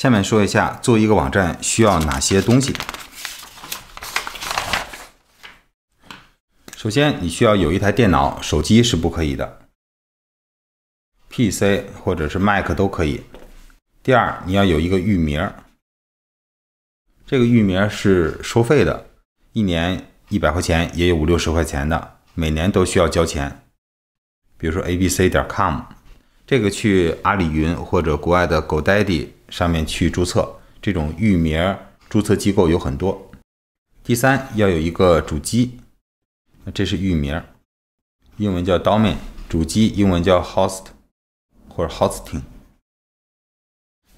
下面说一下做一个网站需要哪些东西。首先，你需要有一台电脑，手机是不可以的，PC 或者是 Mac 都可以。第二，你要有一个域名，这个域名是收费的，一年一百块钱，也有五六十块钱的，每年都需要交钱。比如说，abc.com，点这个去阿里云或者国外的 Go Daddy。上面去注册，这种域名注册机构有很多。第三，要有一个主机，那这是域名，英文叫 domain，主机英文叫 host 或者 hosting，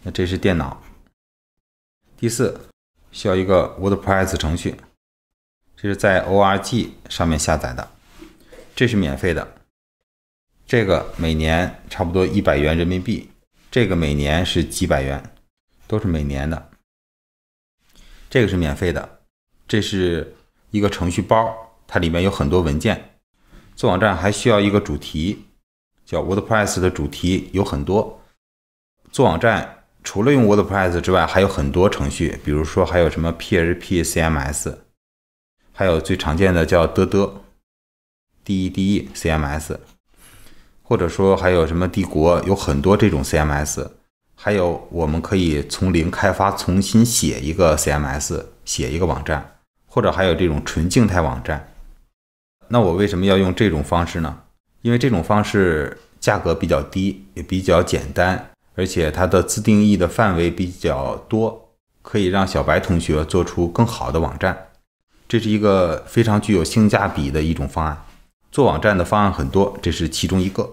那这是电脑。第四，需要一个 WordPress 程序，这是在 org 上面下载的，这是免费的，这个每年差不多一百元人民币。这个每年是几百元，都是每年的。这个是免费的，这是一个程序包，它里面有很多文件。做网站还需要一个主题，叫 WordPress 的主题有很多。做网站除了用 WordPress 之外，还有很多程序，比如说还有什么 PHP CMS，还有最常见的叫的的 Dede CMS。或者说还有什么帝国有很多这种 CMS，还有我们可以从零开发重新写一个 CMS，写一个网站，或者还有这种纯静态网站。那我为什么要用这种方式呢？因为这种方式价格比较低，也比较简单，而且它的自定义的范围比较多，可以让小白同学做出更好的网站。这是一个非常具有性价比的一种方案。做网站的方案很多，这是其中一个。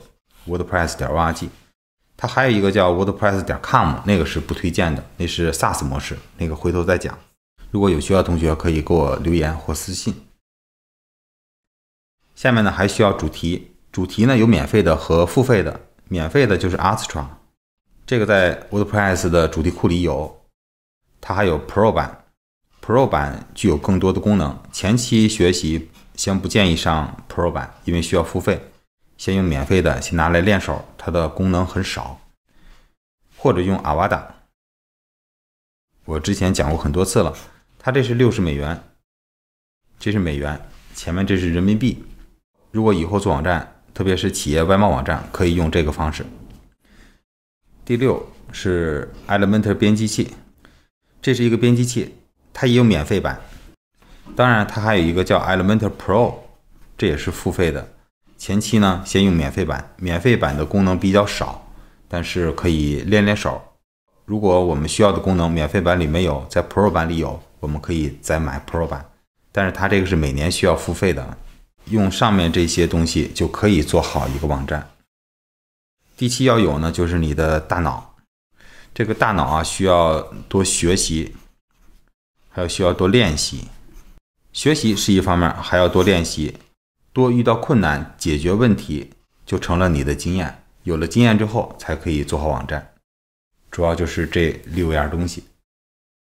WordPress 点 org，它还有一个叫 WordPress 点 com，那个是不推荐的，那是 SaaS 模式，那个回头再讲。如果有需要同学可以给我留言或私信。下面呢还需要主题，主题呢有免费的和付费的，免费的就是 Astra，这个在 WordPress 的主题库里有，它还有 Pro 版，Pro 版具有更多的功能，前期学习先不建议上 Pro 版，因为需要付费。先用免费的，先拿来练手，它的功能很少，或者用阿瓦达。我之前讲过很多次了，它这是六十美元，这是美元，前面这是人民币。如果以后做网站，特别是企业外贸网站，可以用这个方式。第六是 Elementor 编辑器，这是一个编辑器，它也有免费版，当然它还有一个叫 Elementor Pro，这也是付费的。前期呢，先用免费版，免费版的功能比较少，但是可以练练手。如果我们需要的功能免费版里没有，在 Pro 版里有，我们可以再买 Pro 版。但是它这个是每年需要付费的。用上面这些东西就可以做好一个网站。第七要有呢，就是你的大脑。这个大脑啊，需要多学习，还有需要多练习。学习是一方面，还要多练习。多遇到困难，解决问题就成了你的经验。有了经验之后，才可以做好网站。主要就是这六样东西。